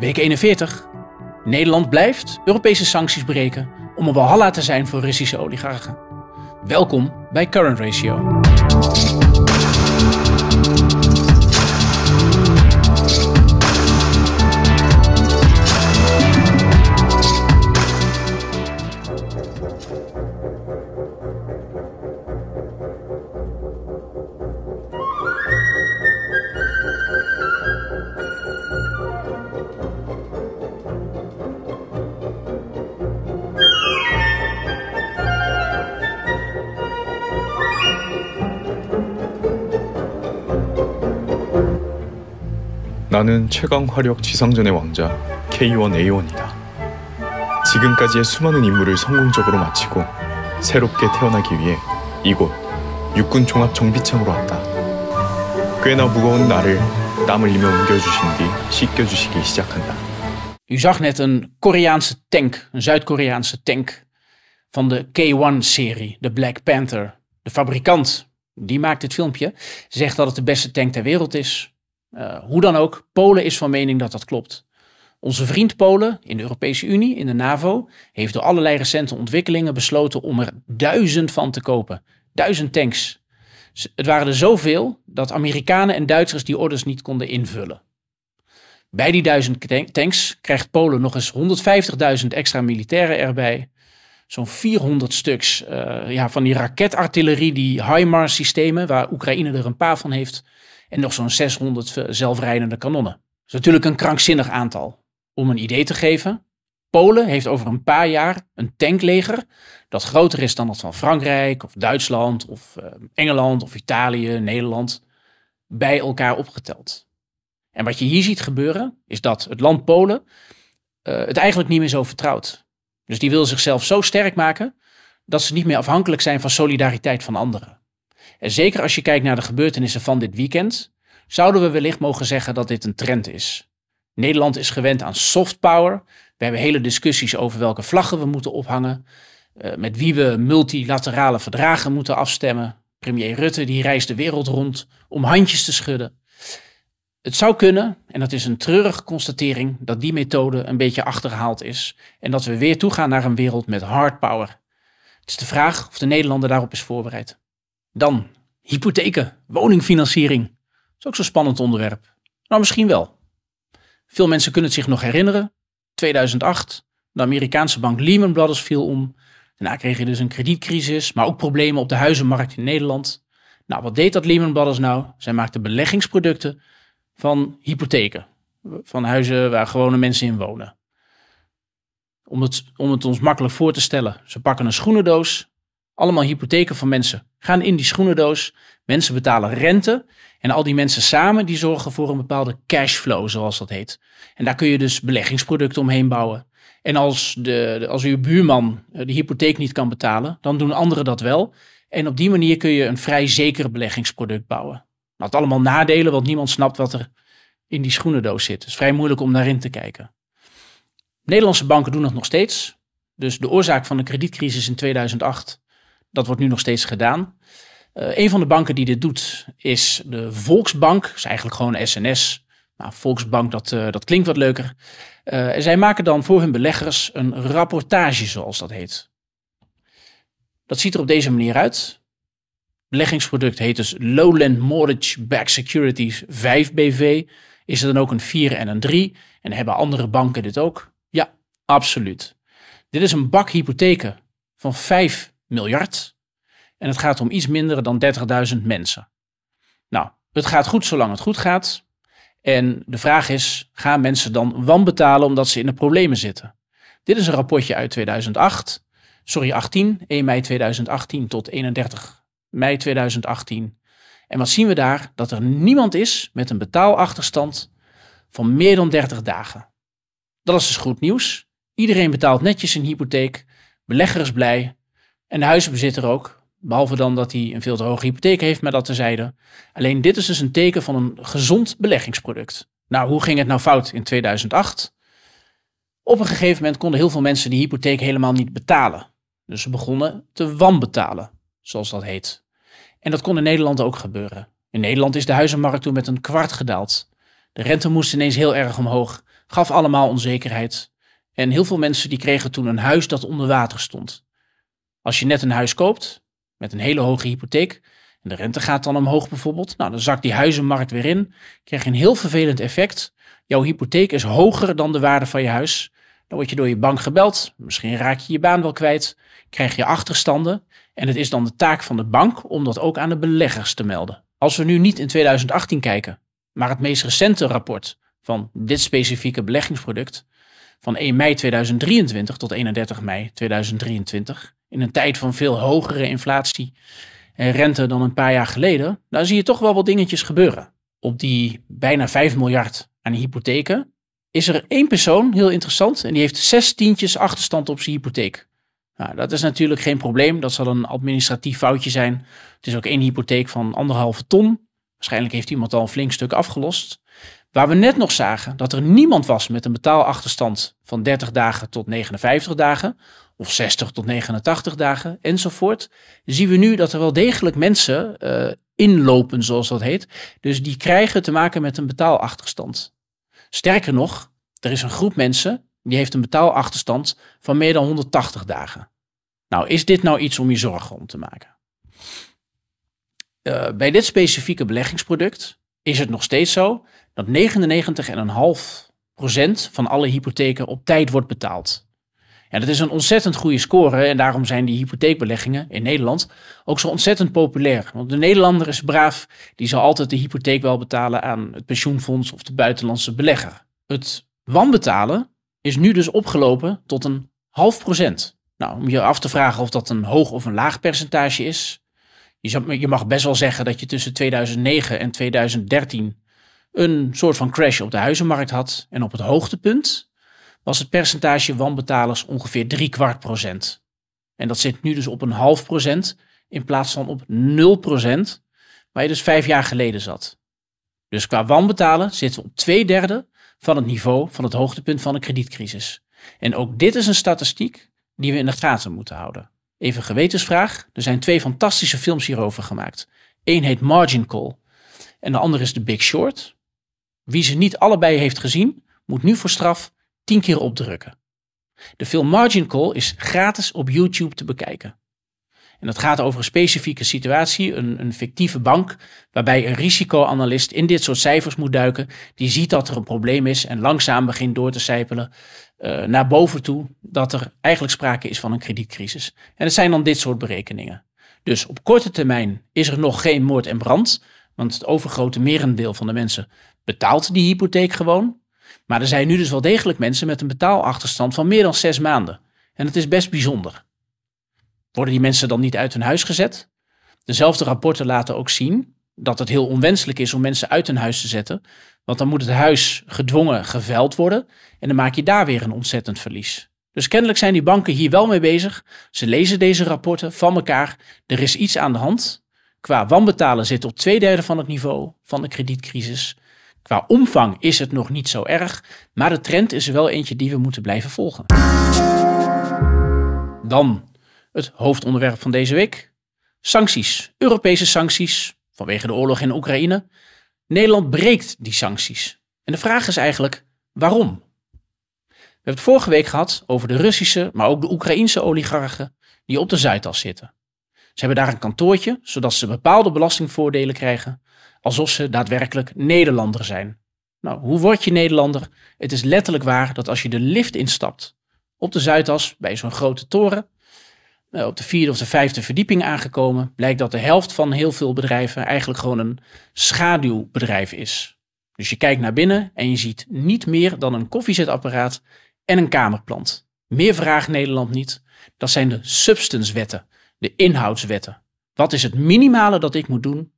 Week 41. Nederland blijft Europese sancties breken om een walhalla te zijn voor Russische oligarchen. Welkom bij Current Ratio. 나는 최강 화력 지상전의 왕자 K1A1이다. 지금까지의 수많은 임무를 성공적으로 마치고 새롭게 태어나기 위해 이곳 육군 종합 정비창으로 왔다. 꽤나 무거운 나를 땀 흘리며 옮겨주신 뒤 씻겨주시기 시작한다. U zag net een Koreaanse tank, een Zuid-Koreaanse tank van de K1-serie, de Black Panther. De fabrikant, die maakt dit filmpje, zegt dat het de beste tank ter wereld is. Eh, hoe dan ook, Polen is van mening dat dat klopt. Onze vriend Polen in de Europese Unie, in de NAVO, heeft door allerlei recente ontwikkelingen besloten om er duizend van te kopen. Duizend tanks. Het waren er zoveel dat Amerikanen en Duitsers die orders niet konden invullen. Bij die duizend tanks krijgt Polen nog eens 150.000 extra militairen erbij. Zo'n 400 stuks eh, ja, van die raketartillerie, die HIMARS-systemen, waar Oekraïne er een paar van heeft en nog zo'n 600 eh, zelfrijdende kanonnen. Dat is natuurlijk een krankzinnig aantal. Om een idee te geven, Polen heeft over een paar jaar een tankleger dat groter is dan dat van Frankrijk of Duitsland of eh, Engeland of Italië, Nederland, bij elkaar opgeteld. En wat je hier ziet gebeuren is dat het land Polen eh, het eigenlijk niet meer zo vertrouwt. Dus die wil zichzelf zo sterk maken dat ze niet meer afhankelijk zijn van solidariteit van anderen. En zeker als je kijkt naar de gebeurtenissen van dit weekend, zouden we wellicht mogen zeggen dat dit een trend is. Nederland is gewend aan soft power. We hebben hele discussies over welke vlaggen we moeten ophangen, eh, met wie we multilaterale verdragen moeten afstemmen. Premier Rutte die reist de wereld rond om handjes te schudden. Het zou kunnen, en dat is een treurige constatering, dat die methode een beetje achterhaald is en dat we weer toegaan naar een wereld met hard power. Het is de vraag of de Nederlander daarop is voorbereid. Dan hypotheken, woningfinanciering. Dat is ook zo'n spannend onderwerp. Nou, misschien wel. Veel mensen kunnen het zich nog herinneren. 2008, de Amerikaanse bank Lehman Brothers viel om. Daarna kreeg je dus een kredietcrisis, maar ook problemen op de huizenmarkt in Nederland. Nou, wat deed dat Lehman Brothers nou? Zij maakte beleggingsproducten van hypotheken. Van huizen waar gewone mensen in wonen. Om het, om het ons makkelijk voor te stellen. Ze pakken een schoenendoos, allemaal hypotheken van mensen gaan in die schoenendoos. Mensen betalen rente. En al die mensen samen die zorgen voor een bepaalde cashflow, zoals dat heet. En daar kun je dus beleggingsproducten omheen bouwen. En als, de, als uw buurman eh, de hypotheek niet kan betalen, dan doen anderen dat wel. En op die manier kun je een vrij zeker beleggingsproduct bouwen. Dat allemaal nadelen, want niemand snapt wat er in die schoenendoos zit. Het is vrij moeilijk om daarin te kijken. Nederlandse banken doen dat nog steeds. Dus de oorzaak van de kredietcrisis in 2008 dat wordt nu nog steeds gedaan. Uh, een van de banken die dit doet is de Volksbank. Dat is eigenlijk gewoon SNS. Nou, Volksbank, dat, eh, dat klinkt wat leuker. Eh, en zij maken dan voor hun beleggers een rapportage, zoals dat heet. Dat ziet er op deze manier uit. Beleggingsproduct heet dus Lowland Mortgage Back Securities 5 BV. Is er dan ook een 4 en een 3? En hebben andere banken dit ook? Ja, absoluut. Dit is een bak hypotheken van 5 miljard. En het gaat om iets minder dan 30.000 mensen. Nou, het gaat goed zolang het goed gaat. En de vraag is, gaan mensen dan wanbetalen omdat ze in de problemen zitten? Dit is een rapportje uit 2008. Sorry, 18. 1 mei 2018 tot 31 mei 2018. En wat zien we daar? Dat er niemand is met een betaalachterstand van meer dan 30 dagen. Dat is dus goed nieuws. Iedereen betaalt netjes een hypotheek. Beleggers blij. En de huizenbezitter ook. Behalve dan dat hij een veel te hoge hypotheek heeft, maar dat terzijde. Alleen dit is dus een teken van een gezond beleggingsproduct. Nou, hoe ging het nou fout in 2008? Op een gegeven moment konden heel veel mensen die hypotheek helemaal niet betalen. Dus ze begonnen te wanbetalen, zoals dat heet. En dat kon in Nederland ook gebeuren. In Nederland is de huizenmarkt toen met een kwart gedaald. De rente moest ineens heel erg omhoog, gaf allemaal onzekerheid. En heel veel mensen die kregen toen een huis dat onder water stond. Als je net een huis koopt met een hele hoge hypotheek en de rente gaat dan omhoog bijvoorbeeld, nou, dan zakt die huizenmarkt weer in, krijg je een heel vervelend effect. Jouw hypotheek is hoger dan de waarde van je huis. Dan word je door je bank gebeld, misschien raak je je baan wel kwijt, krijg je achterstanden en het is dan de taak van de bank om dat ook aan de beleggers te melden. Als we nu niet in 2018 kijken, maar het meest recente rapport van dit specifieke beleggingsproduct van 1 mei 2023 tot 31 mei 2023, in een tijd van veel hogere inflatie en rente dan een paar jaar geleden, dan zie je toch wel wat dingetjes gebeuren. Op die bijna 5 miljard aan hypotheken is er één persoon, heel interessant, en die heeft zes tientjes achterstand op zijn hypotheek. Nou, dat is natuurlijk geen probleem, dat zal een administratief foutje zijn. Het is ook één hypotheek van anderhalve ton. Waarschijnlijk heeft iemand al een flink stuk afgelost. Waar we net nog zagen dat er niemand was met een betaalachterstand van 30 dagen tot 59 dagen, of 60 tot 89 dagen enzovoort, zien we nu dat er wel degelijk mensen eh, inlopen, zoals dat heet. Dus die krijgen te maken met een betaalachterstand. Sterker nog, er is een groep mensen die heeft een betaalachterstand van meer dan 180 dagen. Nou, is dit nou iets om je zorgen om te maken? Eh, bij dit specifieke beleggingsproduct is het nog steeds zo dat 99,5% van alle hypotheken op tijd wordt betaald. Ja, dat is een ontzettend goede score en daarom zijn die hypotheekbeleggingen in Nederland ook zo ontzettend populair. Want de Nederlander is braaf, die zal altijd de hypotheek wel betalen aan het pensioenfonds of de buitenlandse belegger. Het wanbetalen is nu dus opgelopen tot een half procent. Nou, om je af te vragen of dat een hoog of een laag percentage is. Je mag best wel zeggen dat je tussen 2009 en 2013 een soort van crash op de huizenmarkt had. En op het hoogtepunt was het percentage wanbetalers ongeveer drie kwart procent. En dat zit nu dus op een half procent in plaats van op 0 waar je dus vijf jaar geleden zat. Dus qua wanbetalen zitten we op twee derde van het niveau van het hoogtepunt van de kredietcrisis. En ook dit is een statistiek die we in de gaten moeten houden. Even gewetensvraag, er zijn twee fantastische films hierover gemaakt. Eén heet Margin Call en de andere is The Big Short. Wie ze niet allebei heeft gezien, moet nu voor straf tien keer opdrukken. De film Margin Call is gratis op YouTube te bekijken. En dat gaat over een specifieke situatie, een, een fictieve bank, waarbij een risicoanalist in dit soort cijfers moet duiken. Die ziet dat er een probleem is en langzaam begint door te sijpelen eh, naar boven toe dat er eigenlijk sprake is van een kredietcrisis. En het zijn dan dit soort berekeningen. Dus op korte termijn is er nog geen moord en brand, want het overgrote merendeel van de mensen betaalt die hypotheek gewoon. Maar er zijn nu dus wel degelijk mensen met een betaalachterstand van meer dan zes maanden. En dat is best bijzonder. Worden die mensen dan niet uit hun huis gezet? Dezelfde rapporten laten ook zien dat het heel onwenselijk is om mensen uit hun huis te zetten. Want dan moet het huis gedwongen geveld worden en dan maak je daar weer een ontzettend verlies. Dus kennelijk zijn die banken hier wel mee bezig. Ze lezen deze rapporten van elkaar. Er is iets aan de hand. Qua wanbetalen zit op twee derde van het niveau van de kredietcrisis. Qua omvang is het nog niet zo erg, maar de trend is er wel eentje die we moeten blijven volgen. Dan het hoofdonderwerp van deze week: sancties. Europese sancties vanwege de oorlog in Oekraïne. Nederland breekt die sancties. En de vraag is eigenlijk waarom? We hebben het vorige week gehad over de Russische, maar ook de Oekraïnse oligarchen die op de Zuidas zitten. Ze hebben daar een kantoortje, zodat ze bepaalde belastingvoordelen krijgen alsof ze daadwerkelijk Nederlander zijn. Nou, hoe word je Nederlander? Het is letterlijk waar dat als je de lift instapt op de Zuidas bij zo'n grote toren, eh, op de vierde of de vijfde verdieping aangekomen, blijkt dat de helft van heel veel bedrijven eigenlijk gewoon een schaduwbedrijf is. Dus je kijkt naar binnen en je ziet niet meer dan een koffiezetapparaat en een kamerplant. Meer vraagt Nederland niet. Dat zijn de substancewetten, de inhoudswetten. Wat is het minimale dat ik moet doen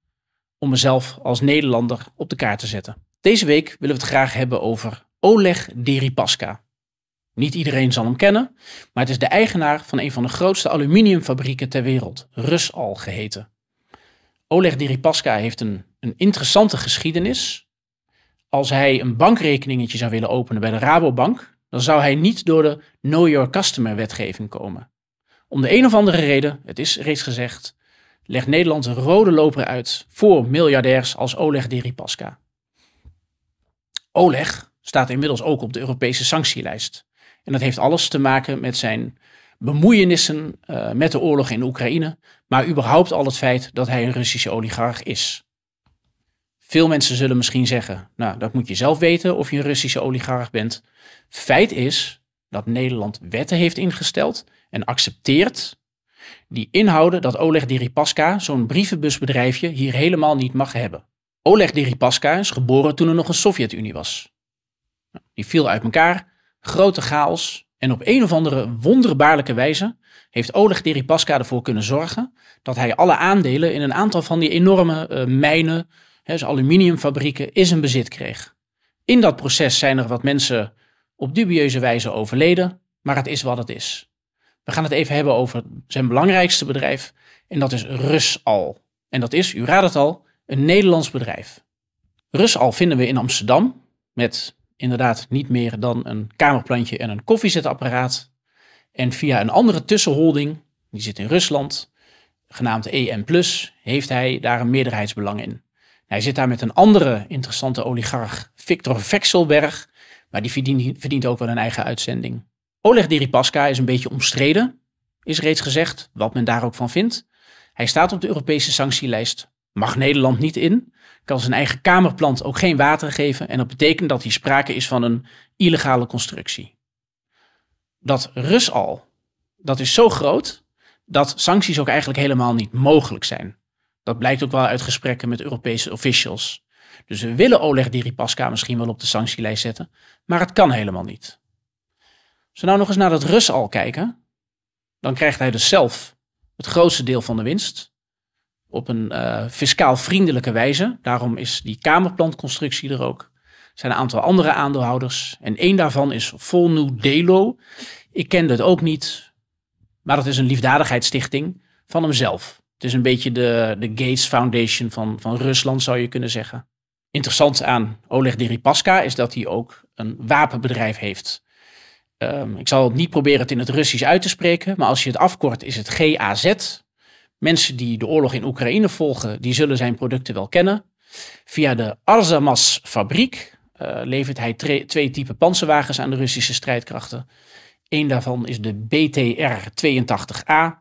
om mezelf als Nederlander op de kaart te zetten. Deze week willen we het graag hebben over Oleg Deripaska. Niet iedereen zal hem kennen, maar het is de eigenaar van een van de grootste aluminiumfabrieken ter wereld, Rusal geheten. Oleg Deripaska heeft een, een interessante geschiedenis. Als hij een bankrekeningetje zou willen openen bij de Rabobank, dan zou hij niet door de Know Your Customer wetgeving komen. Om de een of andere reden, het is reeds gezegd, legt Nederland een rode loper uit voor miljardairs als Oleg Deripaska. Oleg staat inmiddels ook op de Europese sanctielijst. En dat heeft alles te maken met zijn bemoeienissen eh, met de oorlog in Oekraïne, maar überhaupt al het feit dat hij een Russische oligarch is. Veel mensen zullen misschien zeggen: Nou, dat moet je zelf weten of je een Russische oligarch bent. Feit is dat Nederland wetten heeft ingesteld en accepteert die inhouden dat Oleg Deripaska zo'n brievenbusbedrijfje hier helemaal niet mag hebben. Oleg Deripaska is geboren toen er nog een Sovjet-Unie was. Nou, die viel uit elkaar, grote chaos en op een of andere wonderbaarlijke wijze heeft Oleg Deripaska ervoor kunnen zorgen dat hij alle aandelen in een aantal van die enorme eh, mijnen, dus aluminiumfabrieken, in zijn bezit kreeg. In dat proces zijn er wat mensen op dubieuze wijze overleden, maar het is wat het is. We gaan het even hebben over zijn belangrijkste bedrijf. En dat is Rusal. En dat is, u raadt het al, een Nederlands bedrijf. Rusal vinden we in Amsterdam. Met inderdaad niet meer dan een kamerplantje en een koffiezetapparaat. En via een andere tussenholding, die zit in Rusland, genaamd EM+, heeft hij daar een meerderheidsbelang in. Hij zit daar met een andere interessante oligarch, Victor Vekselberg, maar die verdient ook wel een eigen uitzending. Oleg Deripaska is een beetje omstreden, is reeds gezegd, wat men daar ook van vindt. Hij staat op de Europese sanctielijst, mag Nederland niet in, kan zijn eigen kamerplant ook geen water geven en dat betekent dat hier sprake is van een illegale constructie. Dat Rusal, dat is zo groot dat sancties ook eigenlijk helemaal niet mogelijk zijn. Dat blijkt ook wel uit gesprekken met Europese officials. Dus we willen Oleg Deripaska misschien wel op de sanctielijst zetten, maar het kan helemaal niet. Als we nou nog eens naar dat Rus al kijken, dan krijgt hij dus zelf het grootste deel van de winst. Op een eh, fiscaal vriendelijke wijze. Daarom is die kamerplantconstructie er ook. Er zijn een aantal andere aandeelhouders. En één daarvan is Volnu Delo. Ik ken het ook niet. Maar dat is een liefdadigheidsstichting van hemzelf. Het is een beetje de, de Gates Foundation van, van Rusland, zou je kunnen zeggen. Interessant aan Oleg Deripaska is dat hij ook een wapenbedrijf heeft. Ehm, ik zal niet proberen het in het Russisch uit te spreken, maar als je het afkort is het GAZ. Mensen die de oorlog in Oekraïne volgen, die zullen zijn producten wel kennen. Via de Arzamas fabriek eh, levert hij twee type panzerwagens aan de Russische strijdkrachten. Eén daarvan is de BTR-82A.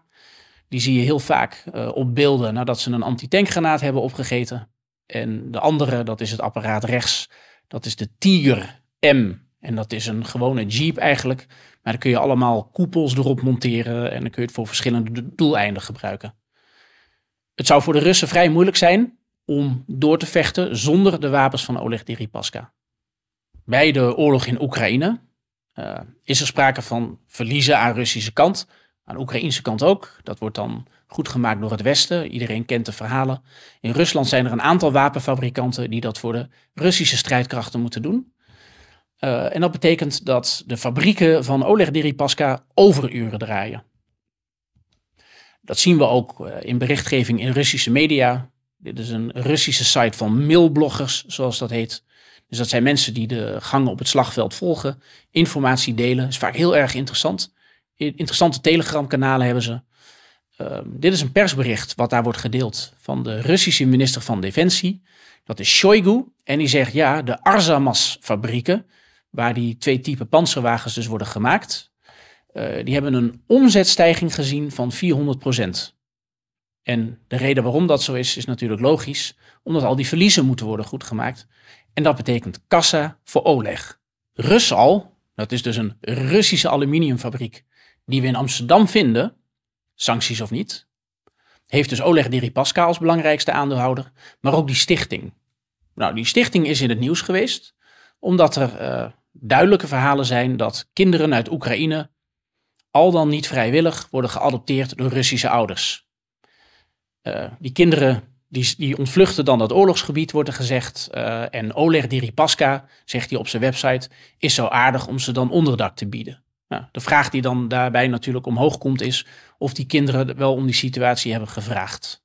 Die zie je heel vaak eh, op beelden nadat ze een antitankgranaat hebben opgegeten. En de andere, dat is het apparaat rechts, dat is de Tiger M en dat is een gewone Jeep eigenlijk. Maar dan kun je allemaal koepels erop monteren en dan kun je het voor verschillende doeleinden gebruiken. Het zou voor de Russen vrij moeilijk zijn om door te vechten zonder de wapens van Oleg Deripaska. Bij de oorlog in Oekraïne eh, is er sprake van verliezen aan Russische kant, aan de Oekraïnse kant ook. Dat wordt dan goed gemaakt door het Westen. Iedereen kent de verhalen. In Rusland zijn er een aantal wapenfabrikanten die dat voor de Russische strijdkrachten moeten doen. Eh, en dat betekent dat de fabrieken van Oleg Deripaska overuren draaien. Dat zien we ook eh, in berichtgeving in Russische media. Dit is een Russische site van mailbloggers, zoals dat heet. Dus dat zijn mensen die de gangen op het slagveld volgen, informatie delen. Is vaak heel erg interessant. Interessante telegramkanalen hebben ze. Ehm, dit is een persbericht wat daar wordt gedeeld van de Russische minister van Defensie. Dat is Shoigu. En die zegt ja, de Arzamas-fabrieken, waar die twee typen panzerwagens dus worden gemaakt, eh, die hebben een omzetstijging gezien van 400 En de reden waarom dat zo is, is natuurlijk logisch, omdat al die verliezen moeten worden goedgemaakt. En dat betekent kassa voor Oleg. Rusal, dat is dus een Russische aluminiumfabriek die we in Amsterdam vinden, sancties of niet, heeft dus Oleg Deripaska als belangrijkste aandeelhouder, maar ook die stichting. Nou, die stichting is in het nieuws geweest, omdat er eh, duidelijke verhalen zijn dat kinderen uit Oekraïne al dan niet vrijwillig worden geadopteerd door Russische ouders. Eh, die kinderen die, die, ontvluchten dan dat oorlogsgebied, wordt er gezegd. Eh, en Oleg Diripaska, zegt hij op zijn website, is zo aardig om ze dan onderdak te bieden. Nou, de vraag die dan daarbij natuurlijk omhoog komt is of die kinderen wel om die situatie hebben gevraagd.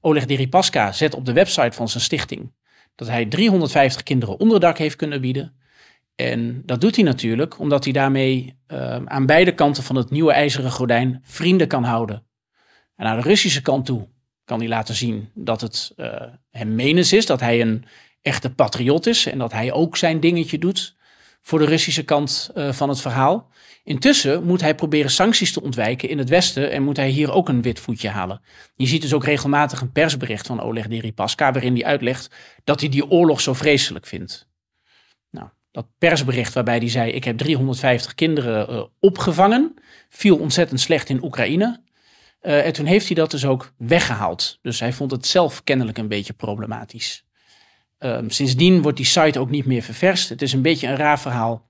Oleg Diripaska zet op de website van zijn stichting dat hij 350 kinderen onderdak heeft kunnen bieden. En dat doet hij natuurlijk omdat hij daarmee ehm, aan beide kanten van het nieuwe ijzeren gordijn vrienden kan houden. En aan de Russische kant toe kan hij laten zien dat het uh, hem menens is, dat hij een echte patriot is en dat hij ook zijn dingetje doet voor de Russische kant eh, van het verhaal. Intussen moet hij proberen sancties te ontwijken in het Westen en moet hij hier ook een wit voetje halen. Je ziet dus ook regelmatig een persbericht van Oleg Deripaska waarin hij uitlegt dat hij die oorlog zo vreselijk vindt. Nou, dat persbericht waarbij hij zei: Ik heb 350 kinderen eh, opgevangen, viel ontzettend slecht in Oekraïne. Eh, en toen heeft hij dat dus ook weggehaald. Dus hij vond het zelf kennelijk een beetje problematisch. Ehm, sindsdien wordt die site ook niet meer ververst. Het is een beetje een raar verhaal.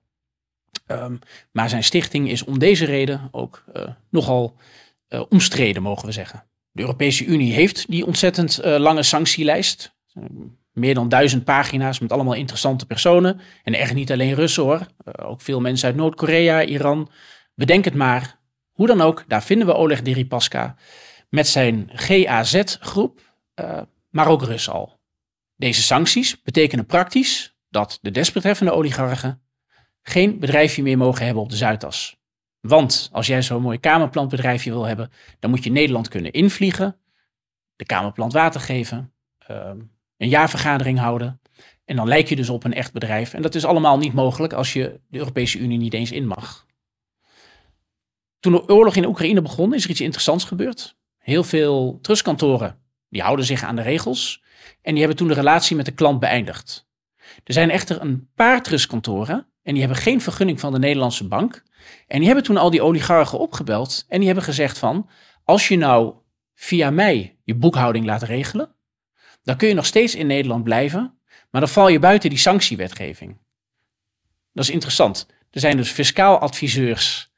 Ehm, maar zijn stichting is om deze reden ook eh, nogal eh, omstreden, mogen we zeggen. De Europese Unie heeft die ontzettend eh, lange sanctielijst. Meer dan duizend pagina's met allemaal interessante personen. En echt niet alleen Russen hoor. ook veel mensen uit Noord-Korea, Iran. Bedenk het maar. Hoe dan ook, daar vinden we Oleg Deripaska met zijn GAZ-groep. maar ook Russen al. Deze sancties betekenen praktisch dat de desbetreffende oligarchen geen bedrijfje meer mogen hebben op de Zuidas. Want als jij zo'n mooi kamerplantbedrijfje wil hebben, dan moet je Nederland kunnen invliegen, de kamerplant water geven, ehm, een jaarvergadering houden. En dan lijk je dus op een echt bedrijf. En dat is allemaal niet mogelijk als je de Europese Unie niet eens in mag. Toen de oorlog in Oekraïne begon, is er iets interessants gebeurd. Heel veel trustkantoren die houden zich aan de regels en die hebben toen de relatie met de klant beëindigd. Er zijn echter een paar trustkantoren en die hebben geen vergunning van de Nederlandse bank. En die hebben toen al die oligarchen opgebeld en die hebben gezegd van, als je nou via mij je boekhouding laat regelen, dan kun je nog steeds in Nederland blijven, maar dan val je buiten die sanctiewetgeving. Dat is interessant. Er zijn dus fiscaal adviseurs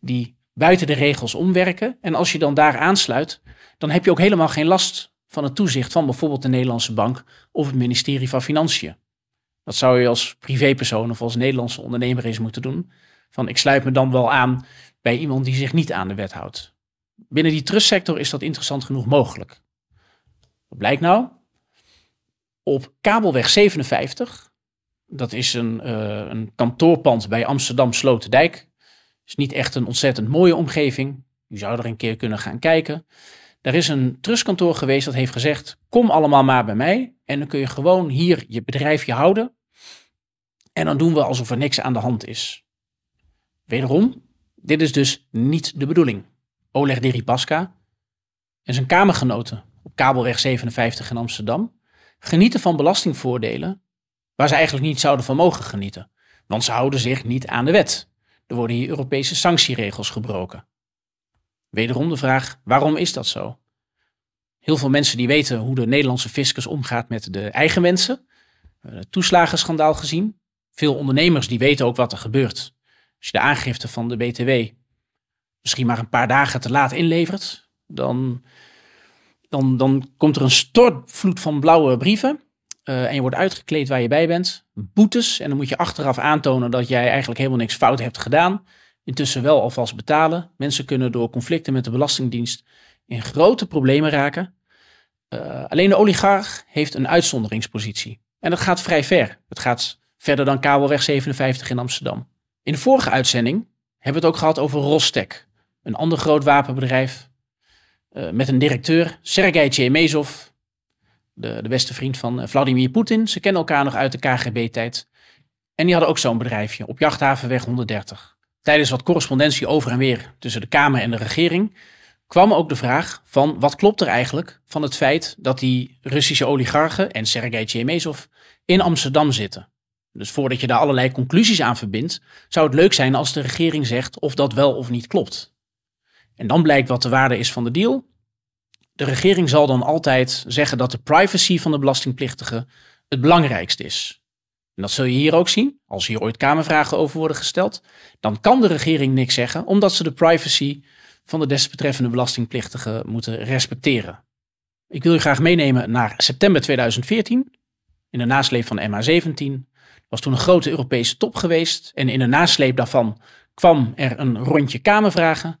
die buiten de regels omwerken. En als je dan daar aansluit, dan heb je ook helemaal geen last van het toezicht van bijvoorbeeld de Nederlandse Bank of het ministerie van Financiën. Dat zou je als privépersoon of als Nederlandse ondernemer eens moeten doen. Van ik sluit me dan wel aan bij iemand die zich niet aan de wet houdt. Binnen die trustsector is dat interessant genoeg mogelijk. Wat blijkt nou? Op kabelweg 57, dat is een, eh, een kantoorpand bij Amsterdam Sloterdijk. Is niet echt een ontzettend mooie omgeving. U zou er een keer kunnen gaan kijken. Er is een trustkantoor geweest dat heeft gezegd: kom allemaal maar bij mij en dan kun je gewoon hier je bedrijfje houden. En dan doen we alsof er niks aan de hand is. Wederom, dit is dus niet de bedoeling. Oleg Deripaska en zijn kamergenoten op Kabelweg 57 in Amsterdam genieten van belastingvoordelen waar ze eigenlijk niet zouden van mogen genieten, want ze houden zich niet aan de wet. Er worden hier Europese sanctieregels gebroken. Wederom de vraag, waarom is dat zo? Heel veel mensen die weten hoe de Nederlandse fiscus omgaat met de eigen mensen. Het toeslagenschandaal gezien. Veel ondernemers die weten ook wat er gebeurt. Als je de aangifte van de BTW misschien maar een paar dagen te laat inlevert, dan, dan, dan komt er een stortvloed van blauwe brieven. Eh, en je wordt uitgekleed waar je bij bent. Boetes. En dan moet je achteraf aantonen dat jij eigenlijk helemaal niks fout hebt gedaan intussen wel alvast betalen. Mensen kunnen door conflicten met de Belastingdienst in grote problemen raken. Eh, alleen de oligarch heeft een uitzonderingspositie. En dat gaat vrij ver. Het gaat verder dan Kabelweg 57 in Amsterdam. In de vorige uitzending hebben we het ook gehad over Rostec, een ander groot wapenbedrijf. Eh, met een directeur, Sergei Tjemezov, de, de beste vriend van eh, Vladimir Poetin. Ze kennen elkaar nog uit de KGB-tijd. En die hadden ook zo'n bedrijfje op Jachthavenweg 130. Tijdens wat correspondentie over en weer tussen de Kamer en de regering kwam ook de vraag van wat klopt er eigenlijk van het feit dat die Russische oligarchen en Sergei Chemezov in Amsterdam zitten. Dus voordat je daar allerlei conclusies aan verbindt, zou het leuk zijn als de regering zegt of dat wel of niet klopt. En dan blijkt wat de waarde is van de deal. De regering zal dan altijd zeggen dat de privacy van de belastingplichtige het belangrijkste is en dat zul je hier ook zien, als hier ooit Kamervragen over worden gesteld, dan kan de regering niks zeggen, omdat ze de privacy van de desbetreffende belastingplichtigen moeten respecteren. Ik wil u graag meenemen naar september 2014, in de nasleep van MH17. Er was toen een grote Europese top geweest en in de nasleep daarvan kwam er een rondje Kamervragen,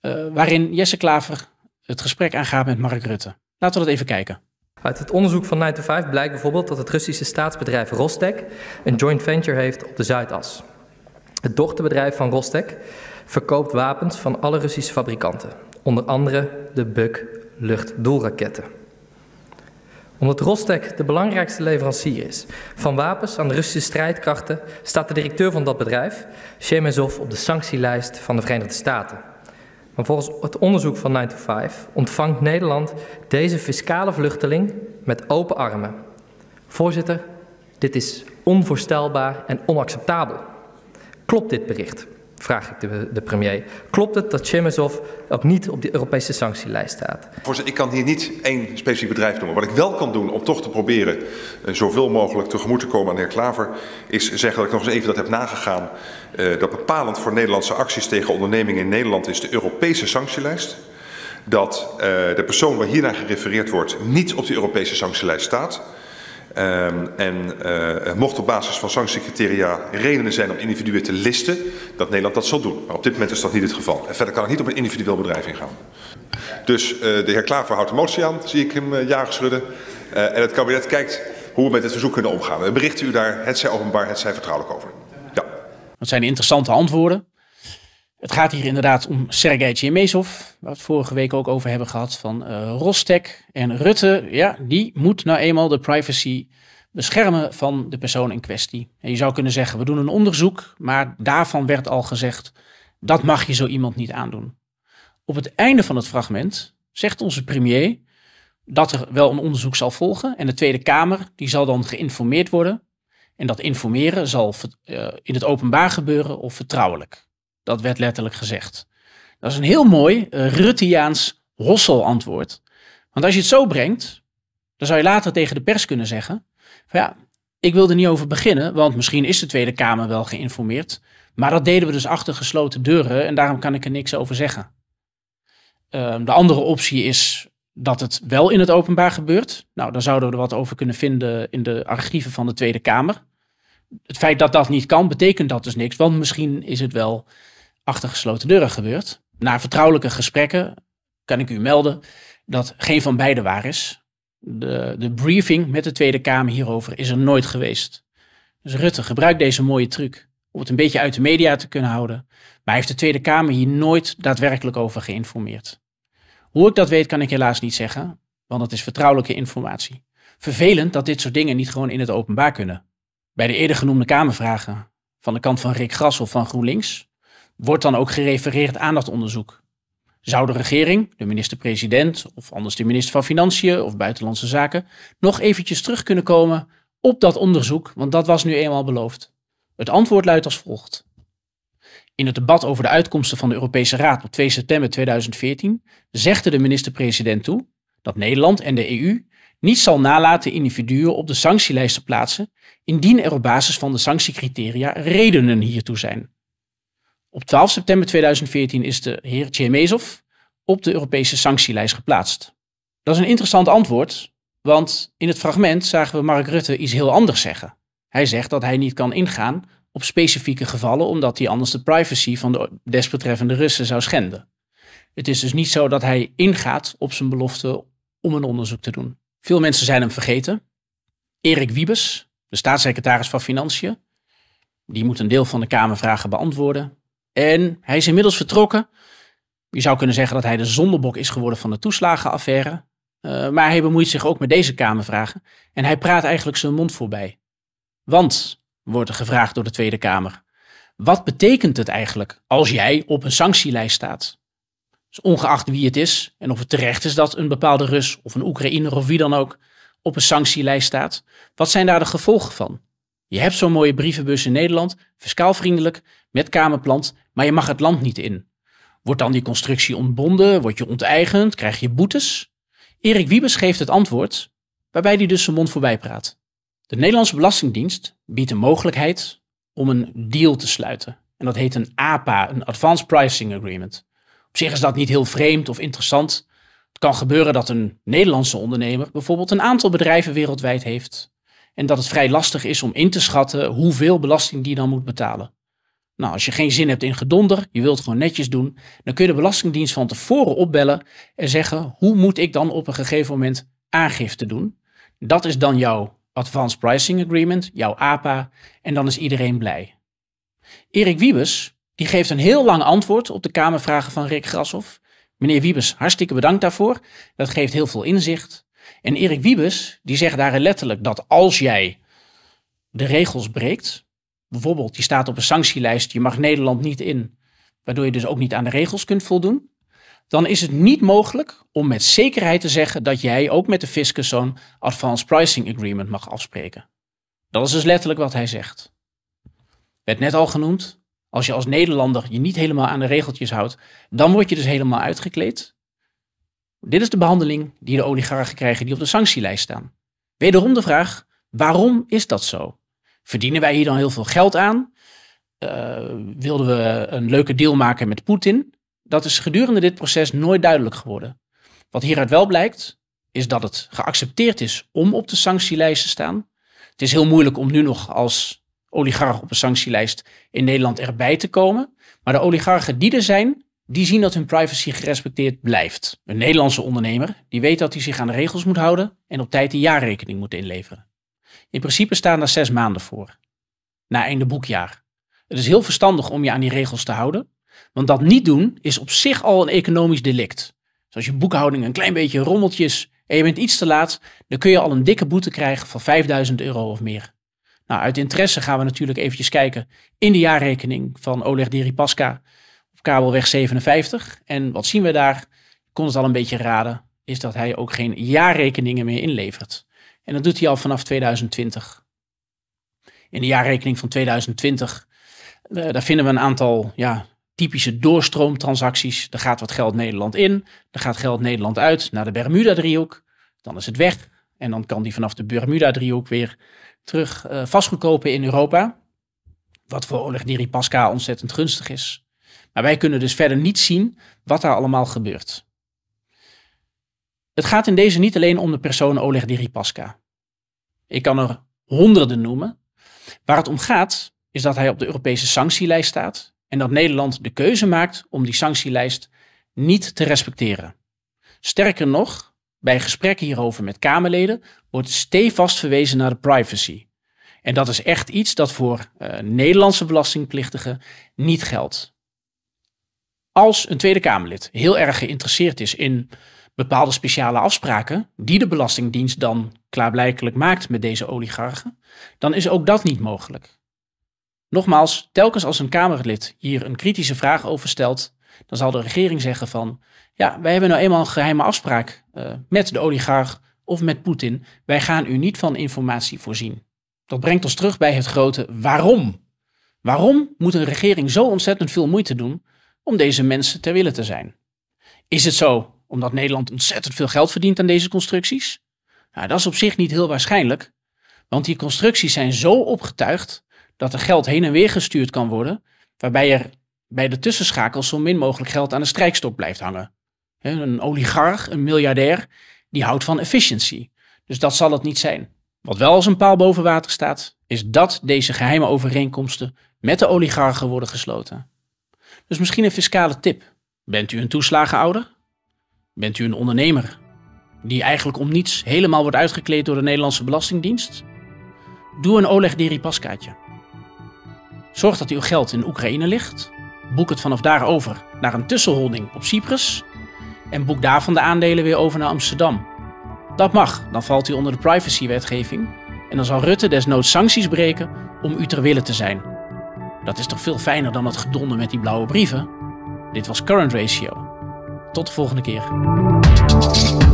eh, waarin Jesse Klaver het gesprek aangaat met Mark Rutte. Laten we dat even kijken. Uit het onderzoek van 9 to 5 blijkt bijvoorbeeld dat het Russische staatsbedrijf Rostec een joint venture heeft op de Zuidas. Het dochterbedrijf van Rostec verkoopt wapens van alle Russische fabrikanten, onder andere de Buk luchtdoelraketten. Omdat Rostec de belangrijkste leverancier is van wapens aan de Russische strijdkrachten, staat de directeur van dat bedrijf, Shemesov, op de sanctielijst van de Verenigde Staten. Maar volgens het onderzoek van 9 to 5 ontvangt Nederland deze fiscale vluchteling met open armen. Voorzitter, dit is onvoorstelbaar en onacceptabel. Klopt dit bericht? vraag ik de, de, premier. Klopt het dat Chemezov ook niet op de Europese sanctielijst staat? Voorzitter, ik kan hier niet één specifiek bedrijf noemen. Wat ik wel kan doen om toch te proberen eh, zoveel mogelijk tegemoet te komen aan de heer Klaver, is zeggen dat ik nog eens even dat heb nagegaan. Eh, dat bepalend voor Nederlandse acties tegen ondernemingen in Nederland is de Europese sanctielijst. Dat eh, de persoon waar hiernaar gerefereerd wordt niet op de Europese sanctielijst staat. Um, en uh, mocht op basis van sanctiecriteria redenen zijn om individuen te listen, dat Nederland dat zal doen. Maar op dit moment is dat niet het geval. En verder kan ik niet op een individueel bedrijf ingaan. Dus uh, de heer Klaver houdt de motie aan, zie ik hem uh, jagen schudden. en het kabinet kijkt hoe we met dit verzoek kunnen omgaan. We berichten u daar, het zij openbaar, het zij vertrouwelijk over. Ja. Dat zijn interessante antwoorden. Het gaat hier inderdaad om Sergei Chemezov, waar we het vorige week ook over hebben gehad, van uh, En Rutte, ja, die moet nou eenmaal de privacy beschermen van de persoon in kwestie. En je zou kunnen zeggen, we doen een onderzoek, maar daarvan werd al gezegd, dat mag je zo iemand niet aandoen. Op het einde van het fragment zegt onze premier dat er wel een onderzoek zal volgen en de Tweede Kamer die zal dan geïnformeerd worden. En dat informeren zal eh, in het openbaar gebeuren of vertrouwelijk. Dat werd letterlijk gezegd. Dat is een heel mooi Ruttejaans eh, Ruttiaans hosselantwoord. Want als je het zo brengt, dan zou je later tegen de pers kunnen zeggen: van ja, ik wil er niet over beginnen, want misschien is de Tweede Kamer wel geïnformeerd. Maar dat deden we dus achter gesloten deuren en daarom kan ik er niks over zeggen. Ehm, de andere optie is dat het wel in het openbaar gebeurt. Nou, dan zouden we er wat over kunnen vinden in de archieven van de Tweede Kamer het feit dat dat niet kan, betekent dat dus niks. Want misschien is het wel achter gesloten deuren gebeurd. Na vertrouwelijke gesprekken kan ik u melden dat geen van beide waar is. De, de briefing met de Tweede Kamer hierover is er nooit geweest. Dus Rutte gebruikt deze mooie truc om het een beetje uit de media te kunnen houden. Maar hij heeft de Tweede Kamer hier nooit daadwerkelijk over geïnformeerd. Hoe ik dat weet kan ik helaas niet zeggen, want het is vertrouwelijke informatie. Vervelend dat dit soort dingen niet gewoon in het openbaar kunnen. Bij de eerder genoemde Kamervragen van de kant van Rick Grassel van GroenLinks wordt dan ook gerefereerd aan dat onderzoek. Zou de regering, de minister-president of anders de minister van Financiën of Buitenlandse Zaken nog eventjes terug kunnen komen op dat onderzoek, want dat was nu eenmaal beloofd? Het antwoord luidt als volgt. In het debat over de uitkomsten van de Europese Raad op 2 september 2014 zegde de minister-president toe dat Nederland en de EU niet zal nalaten individuen op de sanctielijst te plaatsen, indien er op basis van de sanctiecriteria redenen hiertoe zijn. Op 12 september 2014 is de heer Tjemezov op de Europese sanctielijst geplaatst. Dat is een interessant antwoord, want in het fragment zagen we Mark Rutte iets heel anders zeggen. Hij zegt dat hij niet kan ingaan op specifieke gevallen, omdat hij anders de privacy van de desbetreffende Russen zou schenden. Het is dus niet zo dat hij ingaat op zijn belofte om een onderzoek te doen. Veel mensen zijn hem vergeten. Erik Wiebes, de staatssecretaris van Financiën, die moet een deel van de Kamervragen beantwoorden. En hij is inmiddels vertrokken. Je zou kunnen zeggen dat hij de zondebok is geworden van de toeslagenaffaire. Eh, maar hij bemoeit zich ook met deze Kamervragen. En hij praat eigenlijk zijn mond voorbij. Want, wordt er gevraagd door de Tweede Kamer, wat betekent het eigenlijk als jij op een sanctielijst staat? Dus ongeacht wie het is en of het terecht is dat een bepaalde Rus of een Oekraïner of wie dan ook op een sanctielijst staat, wat zijn daar de gevolgen van? Je hebt zo'n mooie brievenbus in Nederland, fiscaal vriendelijk, met kamerplant, maar je mag het land niet in. Wordt dan die constructie ontbonden? Word je onteigend? Krijg je boetes? Erik Wiebes geeft het antwoord, waarbij hij dus zijn mond voorbij praat. De Nederlandse Belastingdienst biedt de mogelijkheid om een deal te sluiten. En dat heet een APA, een Advanced Pricing Agreement. Op zich is dat niet heel vreemd of interessant. Het kan gebeuren dat een Nederlandse ondernemer bijvoorbeeld een aantal bedrijven wereldwijd heeft. En dat het vrij lastig is om in te schatten hoeveel belasting die dan moet betalen. Nou, als je geen zin hebt in gedonder, je wilt gewoon netjes doen, dan kun je de Belastingdienst van tevoren opbellen en zeggen: hoe moet ik dan op een gegeven moment aangifte doen? Dat is dan jouw Advanced Pricing Agreement, jouw APA, en dan is iedereen blij. Erik Wiebes, die geeft een heel lang antwoord op de Kamervragen van Rick Grashoff. Meneer Wiebes, hartstikke bedankt daarvoor. Dat geeft heel veel inzicht. En Erik Wiebes, die zegt daar letterlijk dat als jij de regels breekt, bijvoorbeeld je staat op een sanctielijst, je mag Nederland niet in, waardoor je dus ook niet aan de regels kunt voldoen, dan is het niet mogelijk om met zekerheid te zeggen dat jij ook met de fiscus zo'n advanced pricing agreement mag afspreken. Dat is dus letterlijk wat hij zegt. Werd net al genoemd, als je als Nederlander je niet helemaal aan de regeltjes houdt, dan word je dus helemaal uitgekleed. Dit is de behandeling die de oligarchen krijgen die op de sanctielijst staan. Wederom de vraag, waarom is dat zo? Verdienen wij hier dan heel veel geld aan? Eh, wilden we een leuke deal maken met Poetin? Dat is gedurende dit proces nooit duidelijk geworden. Wat hieruit wel blijkt, is dat het geaccepteerd is om op de sanctielijst te staan. Het is heel moeilijk om nu nog als oligarchen op een sanctielijst in Nederland erbij te komen. Maar de oligarchen die er zijn, die zien dat hun privacy gerespecteerd blijft. Een Nederlandse ondernemer die weet dat hij zich aan de regels moet houden en op tijd een jaarrekening moet inleveren. In principe staan daar zes maanden voor, na einde boekjaar. Het is heel verstandig om je aan die regels te houden, want dat niet doen is op zich al een economisch delict. Zoals dus als je boekhouding een klein beetje rommeltjes en je bent iets te laat, dan kun je al een dikke boete krijgen van 5000 euro of meer. Nou, uit interesse gaan we natuurlijk eventjes kijken in de jaarrekening van Oleg Deripaska op kabelweg 57. En wat zien we daar? Ik kon het al een beetje raden, is dat hij ook geen jaarrekeningen meer inlevert. En dat doet hij al vanaf 2020. In de jaarrekening van 2020, eh, daar vinden we een aantal ja, typische doorstroomtransacties. Er gaat wat geld Nederland in, er gaat geld Nederland uit naar de Bermuda-driehoek. Dan is het weg en dan kan die vanaf de Bermuda-driehoek weer terug uh, eh, vastgoed kopen in Europa. Wat voor Oleg Deripaska ontzettend gunstig is. Maar wij kunnen dus verder niet zien wat daar allemaal gebeurt. Het gaat in deze niet alleen om de persoon Oleg Deripaska. Ik kan er honderden noemen. Waar het om gaat is dat hij op de Europese sanctielijst staat en dat Nederland de keuze maakt om die sanctielijst niet te respecteren. Sterker nog, bij gesprekken hierover met Kamerleden wordt stevast verwezen naar de privacy. En dat is echt iets dat voor eh, Nederlandse belastingplichtigen niet geldt. Als een Tweede Kamerlid heel erg geïnteresseerd is in bepaalde speciale afspraken die de Belastingdienst dan klaarblijkelijk maakt met deze oligarchen, dan is ook dat niet mogelijk. Nogmaals, telkens als een Kamerlid hier een kritische vraag over stelt, dan zal de regering zeggen van, ja, wij hebben nou eenmaal een geheime afspraak eh, met de oligarch of met Poetin. Wij gaan u niet van informatie voorzien. Dat brengt ons terug bij het grote waarom. Waarom moet een regering zo ontzettend veel moeite doen om deze mensen ter wille te zijn? Is het zo omdat Nederland ontzettend veel geld verdient aan deze constructies? Nou, dat is op zich niet heel waarschijnlijk, want die constructies zijn zo opgetuigd dat er geld heen en weer gestuurd kan worden, waarbij er bij de tussenschakels zo min mogelijk geld aan de strijkstok blijft hangen. Een oligarch, een miljardair, die houdt van efficiëntie. Dus dat zal het niet zijn. Wat wel als een paal boven water staat, is dat deze geheime overeenkomsten met de oligarchen worden gesloten. Dus misschien een fiscale tip. Bent u een toeslagenouder? Bent u een ondernemer die eigenlijk om niets helemaal wordt uitgekleed door de Nederlandse Belastingdienst? Doe een Oleg Deripaskaatje. Zorg dat uw geld in Oekraïne ligt boek het vanaf daar over naar een tussenholding op Cyprus en boek daarvan de aandelen weer over naar Amsterdam. Dat mag, dan valt u onder de privacywetgeving en dan zal Rutte desnoods sancties breken om u ter wille te zijn. Dat is toch veel fijner dan het gedonde met die blauwe brieven? Dit was Current Ratio. Tot de volgende keer.